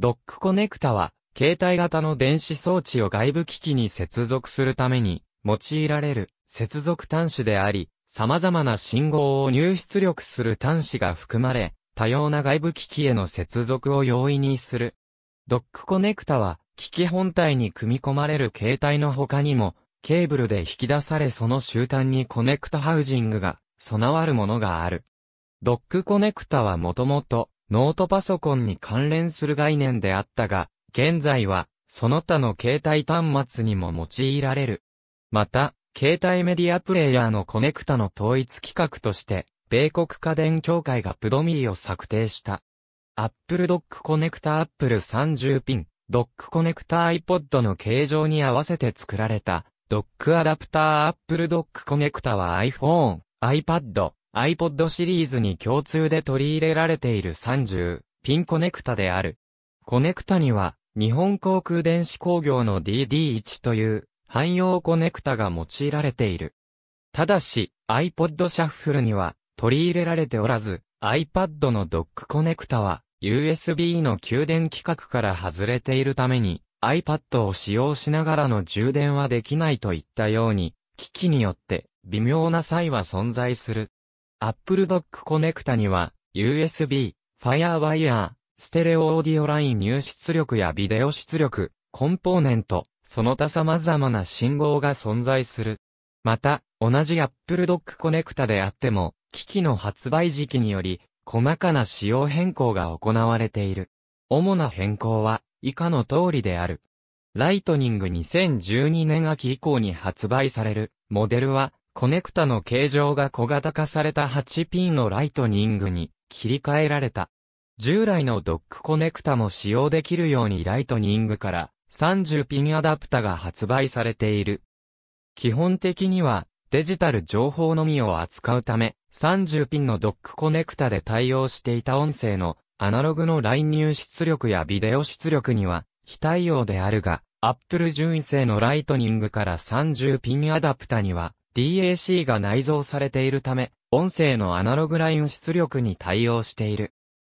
ドックコネクタは、携帯型の電子装置を外部機器に接続するために、用いられる接続端子であり、様々な信号を入出力する端子が含まれ、多様な外部機器への接続を容易にする。ドックコネクタは、機器本体に組み込まれる携帯の他にも、ケーブルで引き出されその終端にコネクタハウジングが備わるものがある。ドックコネクタはもともとノートパソコンに関連する概念であったが、現在は、その他の携帯端末にも用いられる。また、携帯メディアプレイヤーのコネクタの統一規格として、米国家電協会がプドミーを策定した。Apple Dock Connector Apple 30ピン、Dock Connector iPod の形状に合わせて作られた、ドックアダプター Apple Dock Connector は iPhone、iPad、iPod シリーズに共通で取り入れられている30、ピンコネクタである。コネクタには、日本航空電子工業の DD1 という汎用コネクタが用いられている。ただし、iPod シャッフルには取り入れられておらず、iPad のドックコネクタは USB の給電規格から外れているために iPad を使用しながらの充電はできないといったように、機器によって微妙な差異は存在する。Apple Dock コネクタには、USB、FireWire、ステレオオーディオライン入出力やビデオ出力、コンポーネント、その他様々な信号が存在する。また、同じ Apple Dock コネクタであっても、機器の発売時期により、細かな仕様変更が行われている。主な変更は、以下の通りである。ライトニング2012年秋以降に発売される、モデルは、コネクタの形状が小型化された 8P のライトニングに切り替えられた。従来のドックコネクタも使用できるようにライトニングから30ピンアダプタが発売されている。基本的にはデジタル情報のみを扱うため30ピンのドックコネクタで対応していた音声のアナログのライン入出力やビデオ出力には非対応であるが Apple 純正のライトニングから30ピンアダプタには DAC が内蔵されているため、音声のアナログライン出力に対応している。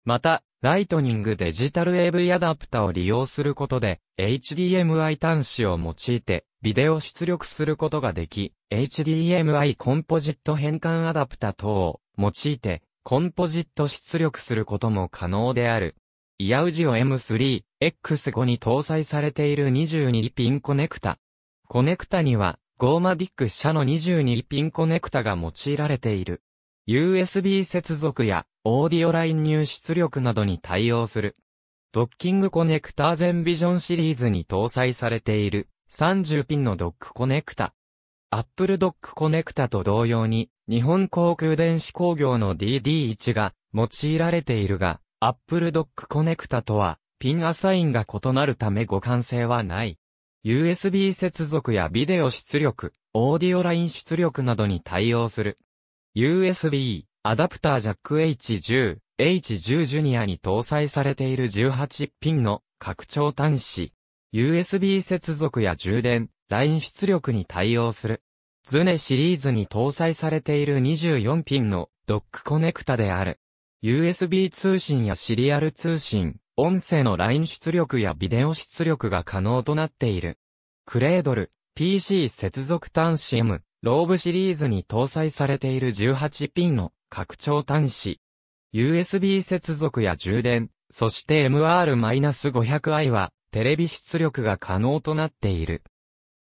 また、ライトニングデジタル AV アダプタを利用することで、HDMI 端子を用いて、ビデオ出力することができ、HDMI コンポジット変換アダプタ等を用いて、コンポジット出力することも可能である。イヤウジオ M3、X5 に搭載されている22ピンコネクタ。コネクタには、ゴーマディック社の22ピンコネクタが用いられている。USB 接続やオーディオライン入出力などに対応する。ドッキングコネクタ全ビジョンシリーズに搭載されている30ピンのドックコネクタ。Apple Dock コネクタと同様に日本航空電子工業の DD1 が用いられているが Apple Dock コネクタとはピンアサインが異なるため互換性はない。USB 接続やビデオ出力、オーディオライン出力などに対応する。USB、アダプタージャック H10、H10 ジュニアに搭載されている18ピンの拡張端子。USB 接続や充電、ライン出力に対応する。ズネシリーズに搭載されている24ピンのドックコネクタである。USB 通信やシリアル通信、音声のライン出力やビデオ出力が可能となっている。クレードル、PC 接続端子 M、ローブシリーズに搭載されている 18P の拡張端子。USB 接続や充電、そして MR-500i はテレビ出力が可能となっている。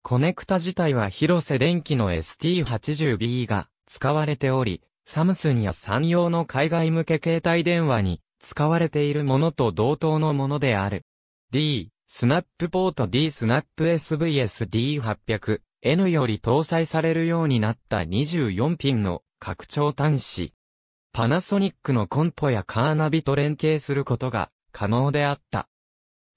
コネクタ自体は広瀬電機の ST80B が使われており、サムスンや産業の海外向け携帯電話に使われているものと同等のものである。D、スナップポート D スナップ SVSD800、N より搭載されるようになった24ピンの拡張端子。パナソニックのコンポやカーナビと連携することが可能であった。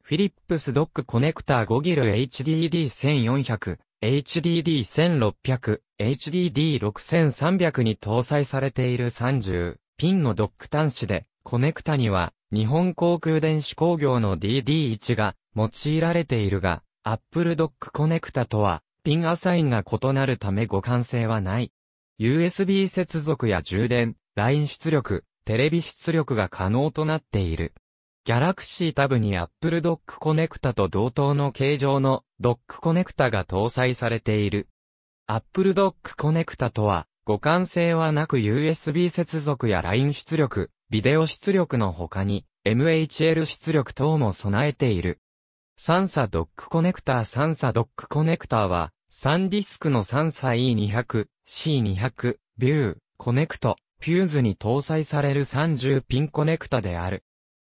フィリップスドックコネクタ5ギル HDD1400、HDD1600、HDD6300 に搭載されている30ピンのドック端子でコネクタには、日本航空電子工業の DD1 が用いられているが、Apple Dock クタとは、ピンアサインが異なるため互換性はない。USB 接続や充電、LINE 出力、テレビ出力が可能となっている。Galaxy タブに Apple Dock クタと同等の形状の Dock ネクタが搭載されている。Apple Dock クタとは、互換性はなく USB 接続や LINE 出力、ビデオ出力の他に、MHL 出力等も備えている。サンサドックコネクターンサドックコネクターは、ンディスクのサンサ E200、C200、ビュー、コネクト、フューズに搭載される30ピンコネクタである。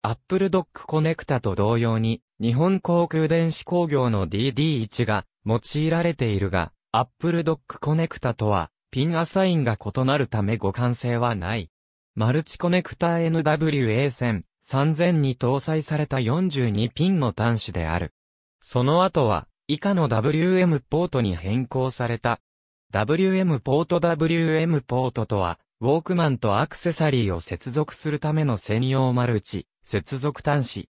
アップルドックコネクタと同様に、日本航空電子工業の DD1 が用いられているが、アップルドックコネクタとは、ピンアサインが異なるため互換性はない。マルチコネクタ NWA 線3000に搭載された42ピンの端子である。その後は、以下の WM ポートに変更された。WM ポート WM ポートとは、ウォークマンとアクセサリーを接続するための専用マルチ、接続端子。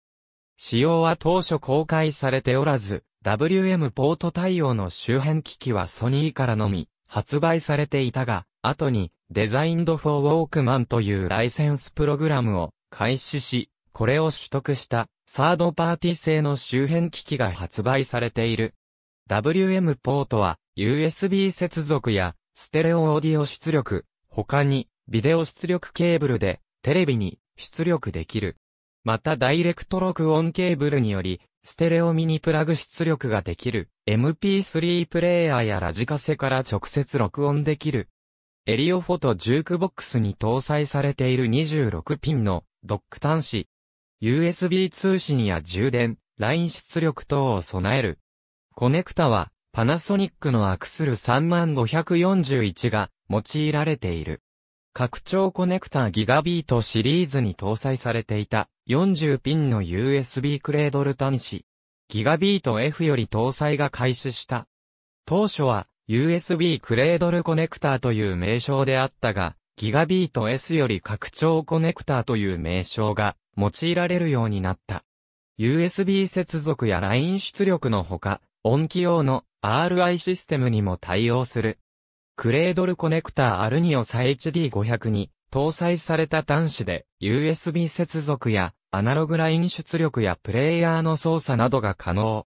使用は当初公開されておらず、WM ポート対応の周辺機器はソニーからのみ、発売されていたが、後に、デザインド・フォー・ウォークマンというライセンスプログラムを開始し、これを取得したサードパーティ製の周辺機器が発売されている。WM ポートは USB 接続やステレオオーディオ出力、他にビデオ出力ケーブルでテレビに出力できる。またダイレクト録音ケーブルによりステレオミニプラグ出力ができる、MP3 プレイヤーやラジカセから直接録音できる。エリオフォトジュークボックスに搭載されている26ピンのドック端子。USB 通信や充電、ライン出力等を備える。コネクタは、パナソニックのアクスル3541が用いられている。拡張コネクタギガビートシリーズに搭載されていた40ピンの USB クレードル端子、ギガビート F より搭載が開始した。当初は USB クレードルコネクターという名称であったが、ギガビート S より拡張コネクターという名称が用いられるようになった。USB 接続やライン出力のほか、音機用の RI システムにも対応する。クレードルコネクターアルニオサ HD500 に搭載された端子で USB 接続やアナログライン出力やプレイヤーの操作などが可能。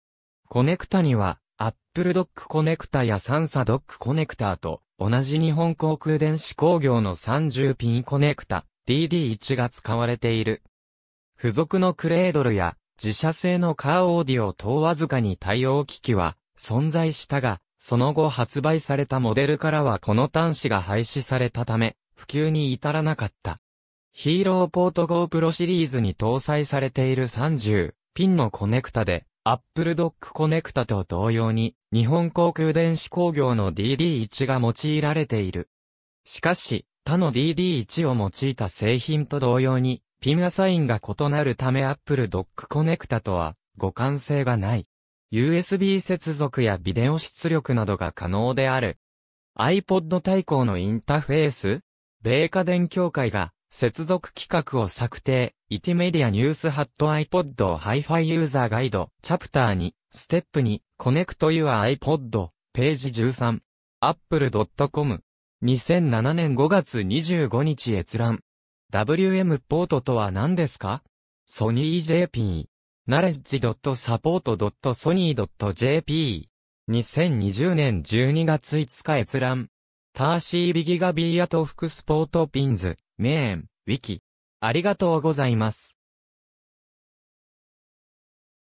コネクタには、Apple Dock コネクタや Sansa Dock コネクタと、同じ日本航空電子工業の30ピンコネクタ、DD1 が使われている。付属のクレードルや、自社製のカーオーディオ等わずかに対応機器は、存在したが、その後発売されたモデルからはこの端子が廃止されたため、普及に至らなかった。ヒーローポート GO Pro シリーズに搭載されている30ピンのコネクタで、Apple Dock コネクタと同様に、日本航空電子工業の DD1 が用いられている。しかし、他の DD1 を用いた製品と同様に、ピンアサインが異なるため Apple Dock コネクタとは、互換性がない。USB 接続やビデオ出力などが可能である。iPod 対抗のインターフェース米家電協会が接続規格を策定、イティメディアニュースハット iPod ハイファイユーザーガイド、チャプター2、ステップ2、コネクトユア iPod、ページ13、apple.com、2007年5月25日閲覧。WM ポートとは何ですかソニー JP。knowledge.support.sony.jp。2020年12月5日閲覧。ターシービギガビーアとクスポートピンズ。メーン、ウィキ。ありがとうございます。